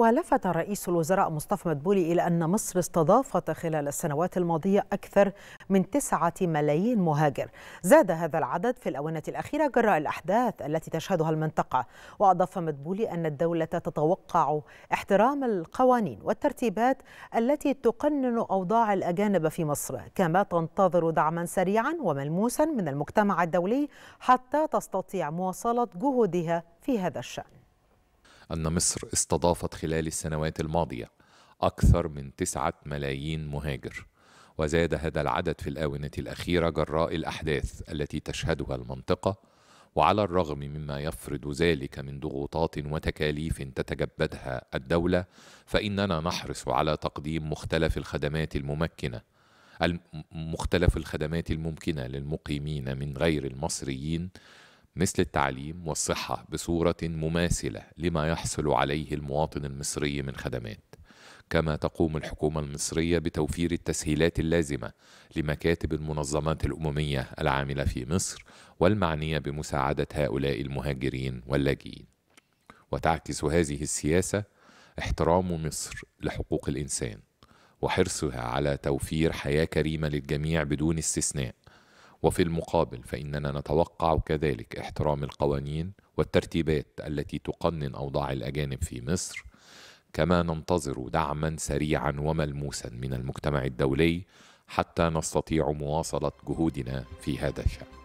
ولفت رئيس الوزراء مصطفى مدبولي إلى أن مصر استضافت خلال السنوات الماضية أكثر من تسعة ملايين مهاجر زاد هذا العدد في الأونة الأخيرة جراء الأحداث التي تشهدها المنطقة وأضاف مدبولي أن الدولة تتوقع احترام القوانين والترتيبات التي تقنن أوضاع الأجانب في مصر كما تنتظر دعما سريعا وملموسا من المجتمع الدولي حتى تستطيع مواصلة جهودها في هذا الشأن أن مصر استضافت خلال السنوات الماضية أكثر من تسعة ملايين مهاجر وزاد هذا العدد في الآونة الأخيرة جراء الأحداث التي تشهدها المنطقة وعلى الرغم مما يفرض ذلك من ضغوطات وتكاليف تتجبدها الدولة فإننا نحرص على تقديم مختلف الخدمات الممكنة مختلف الخدمات الممكنة للمقيمين من غير المصريين مثل التعليم والصحة بصورة مماثلة لما يحصل عليه المواطن المصري من خدمات كما تقوم الحكومة المصرية بتوفير التسهيلات اللازمة لمكاتب المنظمات الأممية العاملة في مصر والمعنية بمساعدة هؤلاء المهاجرين واللاجئين. وتعكس هذه السياسة احترام مصر لحقوق الإنسان وحرصها على توفير حياة كريمة للجميع بدون استثناء وفي المقابل فإننا نتوقع كذلك احترام القوانين والترتيبات التي تقنن أوضاع الأجانب في مصر كما ننتظر دعما سريعا وملموسا من المجتمع الدولي حتى نستطيع مواصلة جهودنا في هذا الشأن